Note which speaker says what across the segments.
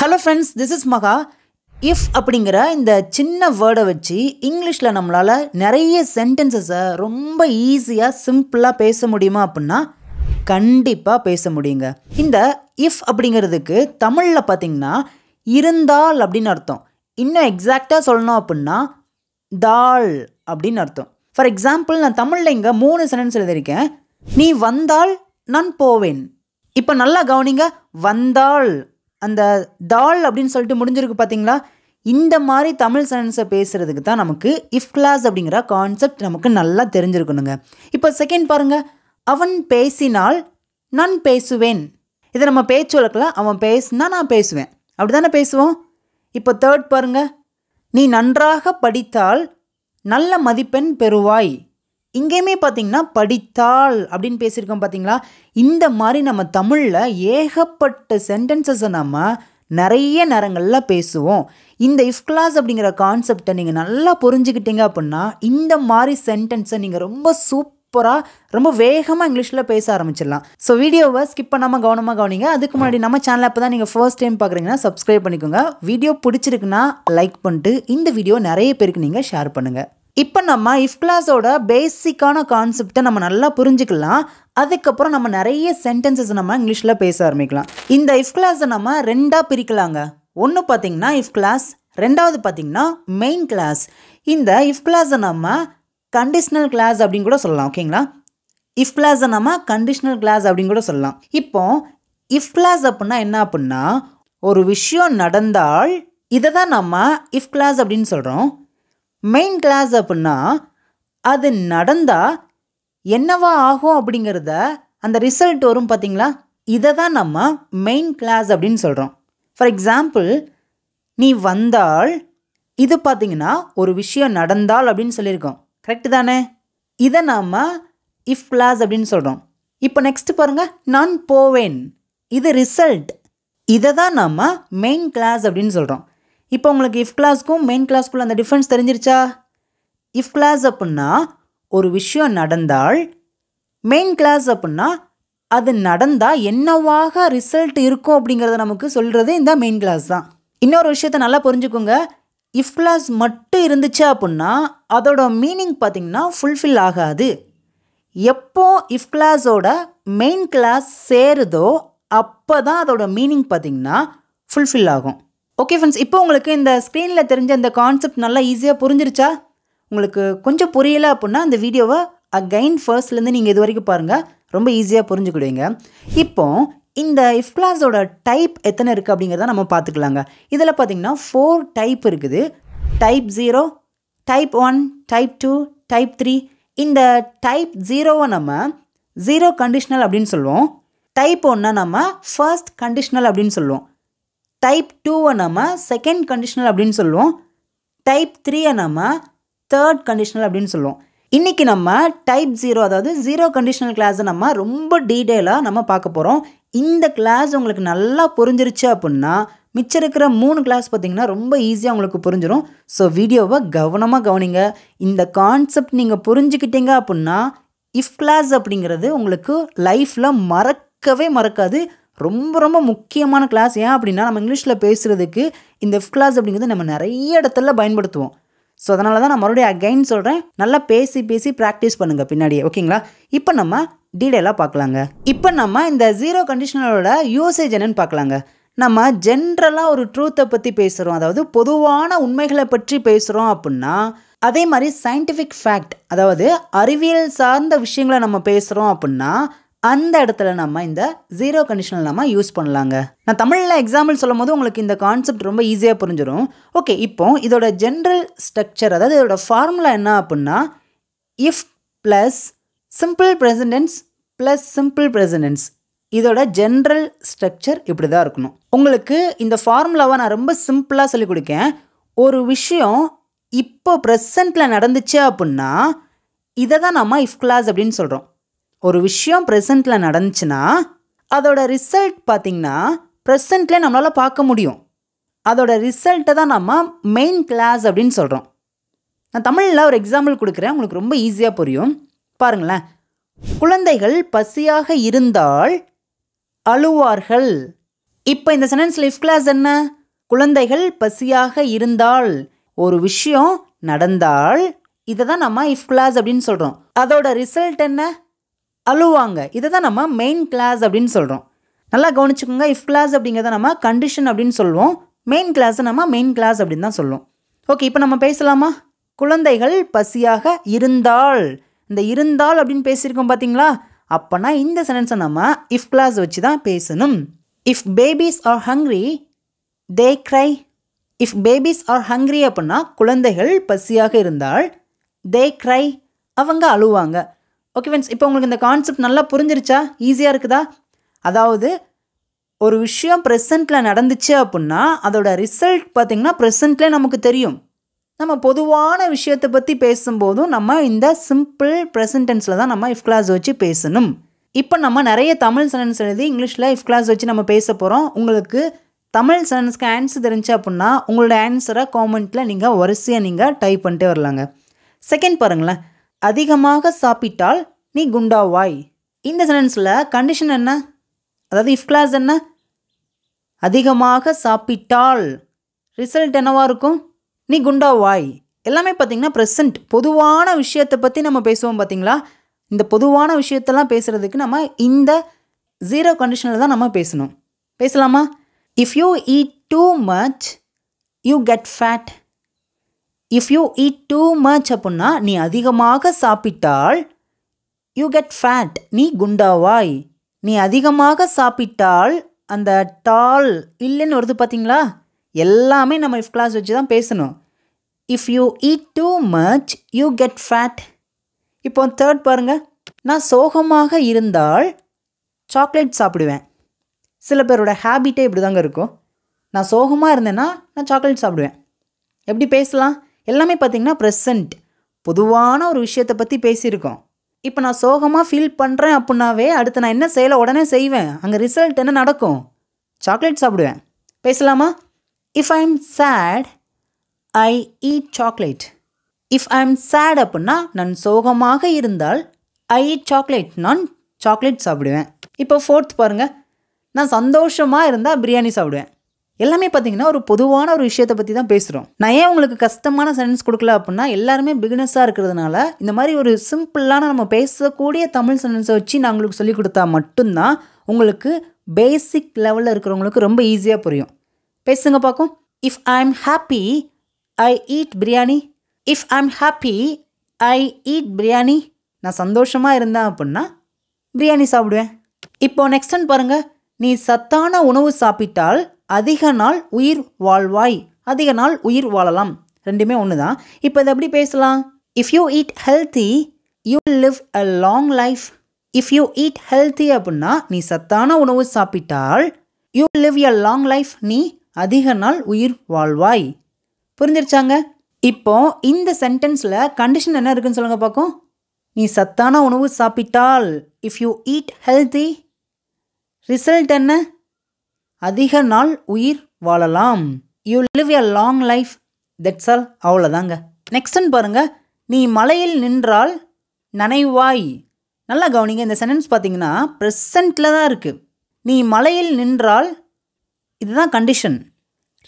Speaker 1: hello friends this is Maha இஃப் அப்படிங்கிற இந்த சின்ன வேர்டை வச்சு இங்கிலீஷில் நம்மளால் நிறைய சென்டென்சஸை ரொம்ப ஈஸியாக சிம்பிளாக பேச முடியுமா அப்படின்னா கண்டிப்பாக பேச முடியுங்க இந்த இஃப் அப்படிங்கிறதுக்கு தமிழில் பார்த்திங்கன்னா இருந்தால் அப்படின்னு அர்த்தம் இன்னும் எக்ஸாக்டாக சொல்லணும் அப்படின்னா தாள் அப்படின்னு அர்த்தம் ஃபார் எக்ஸாம்பிள் நான் தமிழில் இங்கே மூணு சென்டென்ஸ் எழுதியிருக்கேன் நீ வந்தால் நான் போவேன் இப்போ நல்லா கவனிங்க வந்தாள் அந்த தால் அப்படின்னு சொல்லிட்டு முடிஞ்சிருக்கு பார்த்தீங்களா இந்த மாதிரி தமிழ் சென்டென்ஸை பேசுகிறதுக்கு தான் நமக்கு இஃப் கிளாஸ் அப்படிங்கிற கான்செப்ட் நமக்கு நல்லா தெரிஞ்சிருக்கணுங்க இப்போ செகண்ட் பாருங்கள் அவன் பேசினால் நான் பேசுவேன் இதை நம்ம பேச்சு வழக்கில் அவன் பேசுனா நான் பேசுவேன் அப்படி தானே பேசுவோம் இப்போ தேர்ட் பாருங்கள் நீ நன்றாக படித்தால் நல்ல மதிப்பெண் பெறுவாய் இங்கேயுமே பார்த்தீங்கன்னா படித்தாள் அப்படின்னு பேசியிருக்கோம் பார்த்தீங்களா இந்த மாதிரி நம்ம தமிழில் ஏகப்பட்ட சென்டென்சஸை நம்ம நிறைய நேரங்களில் பேசுவோம் இந்த இஃப் கிளாஸ் அப்படிங்கிற கான்செப்டை நீங்கள் நல்லா புரிஞ்சுக்கிட்டீங்க அப்படின்னா இந்த மாதிரி சென்டென்ஸை நீங்கள் ரொம்ப சூப்பராக ரொம்ப வேகமாக இங்கிலீஷில் பேச ஆரம்பிச்சிடலாம் ஸோ வீடியோவை ஸ்கிப் பண்ணாமல் கவனமாக கவனிங்க அதுக்கு முன்னாடி நம்ம சேனல் அப்போ தான் நீங்கள் ஃபர்ஸ்ட் டைம் பார்க்குறீங்கன்னா சப்ஸ்கிரைப் பண்ணிக்கோங்க வீடியோ பிடிச்சிருக்குன்னா லைக் பண்ணிட்டு இந்த வீடியோ நிறைய பேருக்கு நீங்கள் ஷேர் பண்ணுங்கள் இப்போ நம்ம இஃப்கிளாஸோட பேசிக்கான கான்செப்டை நம்ம நல்லா புரிஞ்சுக்கலாம் அதுக்கப்புறம் நம்ம நிறைய சென்டென்சஸ் நம்ம இங்கிலீஷில் பேச ஆரம்பிக்கலாம் இந்த இஃப் கிளாஸை நம்ம ரெண்டாக பிரிக்கலாங்க ஒன்று பார்த்திங்கன்னா இஃப் கிளாஸ் ரெண்டாவது பார்த்திங்கன்னா மெயின் கிளாஸ் இந்த இஃப் கிளாஸை நம்ம கண்டிஷ்னல் கிளாஸ் அப்படின்னு கூட சொல்லலாம் ஓகேங்களா இஃப் கிளாஸை நம்ம கண்டிஷ்னல் கிளாஸ் அப்படின்னு கூட சொல்லலாம் இப்போ இஃப் கிளாஸ் அப்படின்னா என்ன அப்படின்னா ஒரு விஷயம் நடந்தால் இதை தான் நம்ம இஃப் கிளாஸ் அப்படின்னு சொல்கிறோம் மெயின் கிளாஸ் அப்படின்னா அது நடந்தால் என்னவா ஆகும் அப்படிங்கிறத அந்த ரிசல்ட் வரும் பார்த்தீங்களா இதை தான் நம்ம மெயின் கிளாஸ் அப்படின்னு சொல்கிறோம் ஃபார் எக்ஸாம்பிள் நீ வந்தால் இது பார்த்தீங்கன்னா ஒரு விஷயம் நடந்தால் அப்படின்னு சொல்லியிருக்கோம் கரெக்டு தானே இதை நாம் இஃப் கிளாஸ் அப்படின்னு சொல்கிறோம் இப்போ நெக்ஸ்ட் பாருங்கள் நான் போவேன் இது ரிசல்ட் இதை தான் நாம் மெயின் கிளாஸ் அப்படின்னு சொல்கிறோம் இப்போ உங்களுக்கு இஃப் கிளாஸ்க்கும் மெயின் கிளாஸ்க்குள்ள அந்த டிஃப்ரென்ஸ் தெரிஞ்சிருச்சா இஃப் கிளாஸ் அப்புடின்னா ஒரு விஷயம் நடந்தால் மெயின் கிளாஸ் அப்புடின்னா அது நடந்தால் என்னவாக ரிசல்ட் இருக்கும் அப்படிங்கிறத நமக்கு சொல்கிறது இந்த மெயின் கிளாஸ் தான் இன்னொரு விஷயத்த நல்லா புரிஞ்சுக்கோங்க இஃப் கிளாஸ் மட்டும் இருந்துச்சு அப்புடின்னா அதோட மீனிங் பார்த்திங்கன்னா ஃபுல்ஃபில் ஆகாது எப்போ இஃப் கிளாஸோட மெயின் கிளாஸ் சேருதோ அப்போ தான் அதோட மீனிங் பார்த்திங்கன்னா ஃபுல்ஃபில் ஆகும் ஓகே ஃப்ரெண்ட்ஸ் இப்போ உங்களுக்கு இந்த ஸ்க்ரீனில் தெரிஞ்ச இந்த கான்செப்ட் நல்லா ஈஸியாக புரிஞ்சிருச்சா உங்களுக்கு கொஞ்சம் புரியலை அப்படின்னா அந்த வீடியோவை அகைன் ஃபர்ஸ்ட்லேருந்து நீங்கள் இது வரைக்கும் பாருங்கள் ரொம்ப ஈஸியாக புரிஞ்சுக்கிடுவீங்க இப்போ இந்த இஃப் கிளாஸோட டைப் எத்தனை இருக்குது அப்படிங்கிறத நம்ம பார்த்துக்கலாங்க இதில் பார்த்திங்கன்னா ஃபோர் டைப் இருக்குது type zero type one type two type three இந்த டைப் ஜீரோவை நம்ம ஜீரோ கண்டிஷ்னல் அப்படின்னு சொல்லுவோம் டைப் ஒன்னை நம்ம ஃபர்ஸ்ட் கண்டிஷ்னல் அப்படின்னு சொல்லுவோம் டைப் டூவை நம்ம செகண்ட் கண்டிஷனல் அப்படின்னு சொல்லுவோம் டைப் த்ரீயை நம்ம தேர்ட் கண்டிஷனல் அப்படின்னு சொல்லுவோம் இன்றைக்கி நம்ம டைப் ஜீரோ அதாவது ஜீரோ கண்டிஷனல் கிளாஸை நம்ம ரொம்ப டீட்டெயிலாக நம்ம பார்க்க போகிறோம் இந்த கிளாஸ் உங்களுக்கு நல்லா புரிஞ்சிருச்சு அப்படின்னா மிச்சம் இருக்கிற மூணு கிளாஸ் பார்த்தீங்கன்னா ரொம்ப ஈஸியாக உங்களுக்கு புரிஞ்சிடும் ஸோ வீடியோவை கவனமாக கவனிங்க இந்த கான்செப்ட் நீங்கள் புரிஞ்சுக்கிட்டீங்க அப்படின்னா இஃப் கிளாஸ் அப்படிங்கிறது உங்களுக்கு லைஃப்பில் மறக்கவே மறக்காது ரொம்ப ரொம்ப முக்கியமான கிளாஸ் ஏன் அப்படின்னா நம்ம இங்கிலீஷில் பேசுகிறதுக்கு இந்த எஃப் கிளாஸ் அப்படிங்கிறது நம்ம நிறைய இடத்துல பயன்படுத்துவோம் ஸோ அதனால தான் நான் மறுபடியும் அகைன் சொல்கிறேன் நல்லா பேசி பேசி ப்ராக்டிஸ் பண்ணுங்கள் பின்னாடியே ஓகேங்களா இப்போ நம்ம டீடைலாக பார்க்கலாங்க இப்போ நம்ம இந்த ஜீரோ கண்டிஷனோட யூசேஜ் என்னன்னு பார்க்கலாங்க நம்ம ஜென்ரலாக ஒரு ட்ரூத்தை பற்றி பேசுகிறோம் அதாவது பொதுவான உண்மைகளை பற்றி பேசுகிறோம் அப்படின்னா அதே மாதிரி சயின்டிஃபிக் ஃபேக்ட் அதாவது அறிவியல் சார்ந்த விஷயங்களை நம்ம பேசுகிறோம் அப்படின்னா அந்த இடத்துல நம்ம இந்த ஜீரோ கண்டிஷனல் நம்ம யூஸ் பண்ணலாங்க நான் தமிழில் எக்ஸாம்பிள் சொல்லும் போது உங்களுக்கு இந்த கான்செப்ட் ரொம்ப ஈஸியாக புரிஞ்சிடும் ஓகே இப்போ இதோட ஜென்ரல் ஸ்ட்ரக்சர் அதாவது இதோட ஃபார்முலா என்ன அப்படின்னா if plus simple present plus simple present இதோட ஜென்ரல் ஸ்ட்ரக்சர் இப்படி தான் இருக்கணும் உங்களுக்கு இந்த ஃபார்முலாவை நான் ரொம்ப சிம்பிளாக சொல்லிக் கொடுக்கேன் ஒரு விஷயம் இப்போ ப்ரெசண்ட்டில் நடந்துச்சு அப்படின்னா இதை தான் நம்ம இஃப் கிளாஸ் அப்படின்னு சொல்கிறோம் ஒரு விஷயம் ப்ரெசண்ட்டில் நடந்துச்சுன்னா அதோட ரிசல்ட் பார்த்திங்கன்னா ப்ரெசண்ட்டில் நம்மளால் பார்க்க முடியும் அதோட ரிசல்ட்டை தான் நம்ம மெயின் கிளாஸ் அப்படின்னு சொல்கிறோம் நான் தமிழில் ஒரு எக்ஸாம்பிள் கொடுக்குறேன் உங்களுக்கு ரொம்ப ஈஸியாக புரியும் பாருங்களேன் குழந்தைகள் பசியாக இருந்தால் அழுவார்கள் இப்போ இந்த சென்டென்ஸ் லிஃப்ட் கிளாஸ் என்ன குழந்தைகள் பசியாக இருந்தால் ஒரு விஷயம் நடந்தால் இதை தான் நம்ம இஃப் கிளாஸ் அப்படின்னு சொல்கிறோம் அதோட ரிசல்ட் என்ன அழுவாங்க இதை தான் நம்ம மெயின் கிளாஸ் அப்படின்னு சொல்கிறோம் நல்லா கவனிச்சுக்கோங்க இஃப் கிளாஸ் அப்படிங்கிறத நம்ம கண்டிஷன் அப்படின்னு சொல்லுவோம் மெயின் கிளாஸை நம்ம மெயின் கிளாஸ் அப்படின்னு தான் சொல்லுவோம் ஓகே இப்போ நம்ம பேசலாமா குழந்தைகள் பசியாக இருந்தால் இந்த இருந்தால் அப்படின்னு பேசியிருக்கோம் பார்த்தீங்களா அப்போனா இந்த சென்டென்ஸை நம்ம இஃப் கிளாஸ் வச்சு தான் பேசணும் if babies are hungry they cry if babies are hungry அப்படின்னா குழந்தைகள் பசியாக இருந்தால் தே க்ரை அவங்க அழுவாங்க ஓகே ஃப்ரெண்ட்ஸ் இப்போ உங்களுக்கு இந்த கான்செப்ட் நல்லா புரிஞ்சிருச்சா ஈஸியாக இருக்குதா அதாவது ஒரு விஷயம் ப்ரெசண்ட்டில் நடந்துச்சு அப்படின்னா அதோட ரிசல்ட் பார்த்திங்கன்னா ப்ரெசண்ட்லேயே நமக்கு தெரியும் நம்ம பொதுவான விஷயத்தை பற்றி பேசும்போதும் நம்ம இந்த சிம்பிள் ப்ரெசன்டென்ஸில் தான் நம்ம இஃப் கிளாஸ் வச்சு பேசணும் இப்போ நம்ம நிறைய தமிழ் சென்டென்ஸ் எழுதி இங்கிலீஷில் இஃப் கிளாஸ் வச்சு நம்ம பேச போகிறோம் உங்களுக்கு தமிழ் சென்டென்ஸ்க்கு ஆன்சர் தெரிஞ்சு அப்படின்னா உங்களோட ஆன்சரை காமெண்ட்டில் நீங்கள் வரிசையாக நீங்கள் டைப் பண்ணிட்டே வரலாங்க செகண்ட் பாருங்களேன் அதிகமாக சாப்பிட்டால் நீ குண்டாவாய் இந்த சென்டென்ஸில் கண்டிஷன் என்ன அதாவது இஃப் கிளாஸ் என்ன அதிகமாக சாப்பிட்டால் ரிசல்ட் என்னவாக இருக்கும் நீ குண்டாவாய் எல்லாமே பார்த்திங்கன்னா ப்ரெசண்ட் பொதுவான விஷயத்தை பற்றி நம்ம பேசுவோம் பார்த்திங்களா இந்த பொதுவான விஷயத்தெல்லாம் பேசுகிறதுக்கு நம்ம இந்த ஜீரோ கண்டிஷனில் தான் நம்ம பேசணும் பேசலாமா if you eat too much you get fat if you eat too much அப்புடின்னா நீ அதிகமாக சாப்பிட்டால் யூ கெட் ஃபேட் நீ குண்டாவாய் நீ அதிகமாக சாப்பிட்டால் அந்த டால் இல்லைன்னு வருது பார்த்தீங்களா எல்லாமே நம்ம இஃப் கிளாஸ் வச்சு தான் பேசணும் if you eat too much you get fat இப்போ தேர்ட் பாருங்கள் நான் சோகமாக இருந்தால் சாக்லேட் சாப்பிடுவேன் சில பேரோட ஹேபிட்டே இப்படி தாங்க இருக்கும் நான் சோகமாக இருந்தேன்னா நான் சாக்லேட் சாப்பிடுவேன் எப்படி பேசலாம் எல்லாமே பார்த்திங்கன்னா ப்ரெசண்ட் பொதுவான ஒரு விஷயத்தை பற்றி பேசியிருக்கோம் இப்போ நான் சோகமாக ஃபீல் பண்ணுறேன் அப்படின்னாவே அடுத்து நான் என்ன செய்யலை உடனே செய்வேன் அங்கே ரிசல்ட் என்ன நடக்கும் சாக்லேட் சாப்பிடுவேன் பேசலாமா if I am sad I eat chocolate if I am sad அப்படின்னா நான் சோகமாக இருந்தால் ஐ ஈட் சாக்லேட் நான் சாக்லேட் சாப்பிடுவேன் இப்போ ஃபோர்த் பாருங்கள் நான் சந்தோஷமாக இருந்தால் பிரியாணி சாப்பிடுவேன் எல்லாமே பார்த்தீங்கன்னா ஒரு பொதுவான ஒரு விஷயத்தை பற்றி தான் பேசுகிறோம் நான் ஏன் உங்களுக்கு கஷ்டமான சென்டென்ஸ் கொடுக்கல அப்படின்னா எல்லாருமே பிகினஸாக இருக்கிறதுனால இந்த மாதிரி ஒரு சிம்பிளான நம்ம பேசக்கூடிய தமிழ் சென்டென்ஸை வச்சு நான் உங்களுக்கு சொல்லிக் கொடுத்தா மட்டும்தான் உங்களுக்கு பேசிக் லெவலில் இருக்கிறவங்களுக்கு ரொம்ப ஈஸியாக புரியும் பேசுங்க பார்க்கும் if I am happy I eat biryani if I am happy I eat biryani நான் சந்தோஷமாக இருந்தேன் அப்படின்னா பிரியாணி சாப்பிடுவேன் இப்போது நெக்ஸ்ட் பாருங்கள் நீ சத்தான உணவு சாப்பிட்டால் அதிக நாள் உயிர் வாழ்வாய் அதிக நாள் உயிர் வாழலாம் ரெண்டுமே ஒன்று தான் இப்போ இதை எப்படி பேசலாம் if you eat healthy you live a long life if you eat healthy அப்படின்னா நீ சத்தான உணவு சாப்பிட்டால் you live a long life நீ அதிக நாள் உயிர் வாழ்வாய் புரிஞ்சிருச்சாங்க இப்போ இந்த சென்டென்ஸில் கண்டிஷன் என்ன இருக்குன்னு சொல்லுங்கள் பார்க்கும் நீ சத்தான உணவு சாப்பிட்டால் if you eat healthy result என்ன அதிக நாள் உயிர் வாழலாம் you live a long life that's all அவ்வளோதாங்க நெக்ஸ்ட்னு பாருங்க நீ மலையில் நின்றால் நனைவாய் நல்லா கவனிங்க இந்த சென்டென்ஸ் பார்த்தீங்கன்னா ப்ரெசண்டில் தான் இருக்குது நீ மலையில் நின்றால் இதுதான் கண்டிஷன்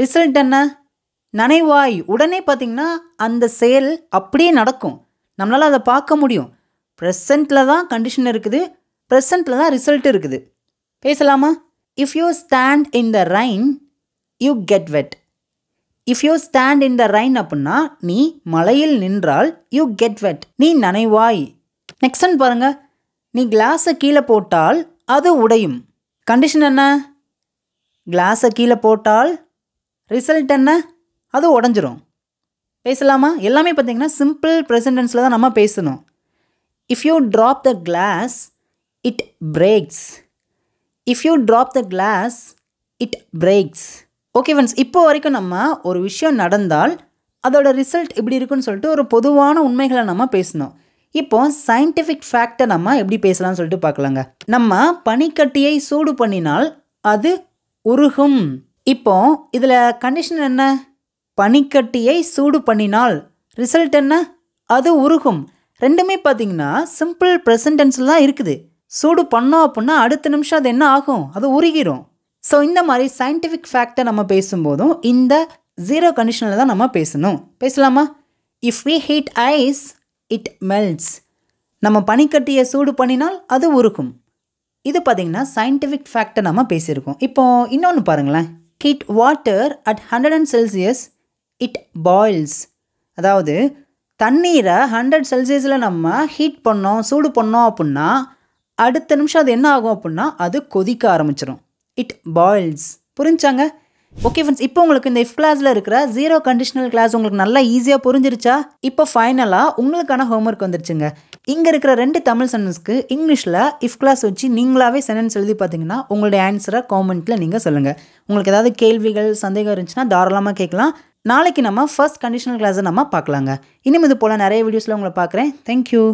Speaker 1: ரிசல்ட் என்ன நனைவாய் உடனே பார்த்தீங்கன்னா அந்த செயல் அப்படியே நடக்கும் நம்மளால் அதை பார்க்க முடியும் ப்ரெசண்டில் தான் கண்டிஷன் இருக்குது ப்ரெசண்ட்டில் தான் ரிசல்ட் இருக்குது பேசலாமா if you stand in the rain you get wet if you stand in the rain அப்படின்னா நீ மலையில் நின்றால் யூ கெட் வெட் நீ நனைவாய் நெக்ஸ்ட் ஒன் பாருங்க நீ கிளாஸை கீழே போட்டால் அது உடையும் கண்டிஷன் என்ன கிளாஸை கீழே போட்டால் ரிசல்ட் என்ன அது உடஞ்சிரும் பேசலாமா எல்லாமே பார்த்தீங்கன்னா சிம்பிள் ப்ரெசன்டென்ஸில் தான் நம்ம பேசணும் if you drop the glass it breaks if you drop the glass it breaks okay friends இப்போ வரைக்கும் நம்ம ஒரு விஷயம் நடந்தால் அதோட ரிசல்ட் எப்படி இருக்குன்னு சொல்லிட்டு ஒரு பொதுவான உண்மைகளை நம்ம பேசணும் இப்போ சயின்டிஃபிக் ஃபேக்டை நம்ம எப்படி பேசலாம்னு சொல்லிட்டு பார்க்கலாங்க நம்ம பனிக்கட்டியை சூடு பண்ணினால் அது உருகும் இப்போ இதில் கண்டிஷன் என்ன பனிக்கட்டியை சூடு பண்ணினால் ரிசல்ட் என்ன அது உருகும் ரெண்டுமே பார்த்தீங்கன்னா சிம்பிள் ப்ரெசன்டென்ஸில் தான் இருக்குது சூடு பண்ணோம் அப்படின்னா அடுத்த நிமிஷம் அது என்ன ஆகும் அது உருகிரும் ஸோ இந்த மாதிரி சயின்டிஃபிக் ஃபேக்டை நம்ம பேசும்போதும் இந்த ஜீரோ கண்டிஷனில் தான் நம்ம பேசணும் பேசலாமா if we heat ice it melts நம்ம பனிக்கட்டியை சூடு பண்ணினால் அது உருக்கும் இது பார்த்திங்கன்னா சயின்டிஃபிக் ஃபேக்டை நம்ம பேசியிருக்கோம் இப்போது இன்னொன்று பாருங்களேன் heat water at hundred and Celsius it boils அதாவது தண்ணீரை ஹண்ட்ரட் செல்சியஸில் நம்ம ஹீட் பண்ணோம் சூடு பண்ணோம் அப்படின்னா அடுத்த நிமிஷம் அது என்ன ஆகும் அப்படின்னா அது கொதிக்க ஆரம்பிச்சிடும் இட் பாயில்ஸ் புரிஞ்சாங்க ஓகே ஃப்ரெண்ட்ஸ் இப்போ உங்களுக்கு இந்த இஃப் கிளாஸில் இருக்கிற ஜீரோ கண்டிஷனல் கிளாஸ் உங்களுக்கு நல்லா ஈஸியாக புரிஞ்சிருச்சா இப்போ ஃபைனலாக உங்களுக்கான ஹோம்ஒர்க் வந்துருச்சுங்க இங்கே இருக்கிற ரெண்டு தமிழ் சென்டென்ஸ்க்கு இங்கிலீஷில் இஃப் கிளாஸ் வச்சு நீங்களாகவே சென்டென்ஸ் எழுதி பார்த்தீங்கன்னா உங்களுடைய ஆன்சரை காமெண்ட்டில் நீங்கள் சொல்லுங்கள் உங்களுக்கு ஏதாவது கேள்விகள் சந்தேகம் இருந்துச்சுன்னா தாராளமாக கேட்கலாம் நாளைக்கு நம்ம ஃபர்ஸ்ட் கண்டிஷனல் கிளாஸை நம்ம பார்க்கலாங்க இனிமேல் இது போல் நிறைய வீடியோஸில் உங்களை பார்க்குறேன் தேங்க்யூ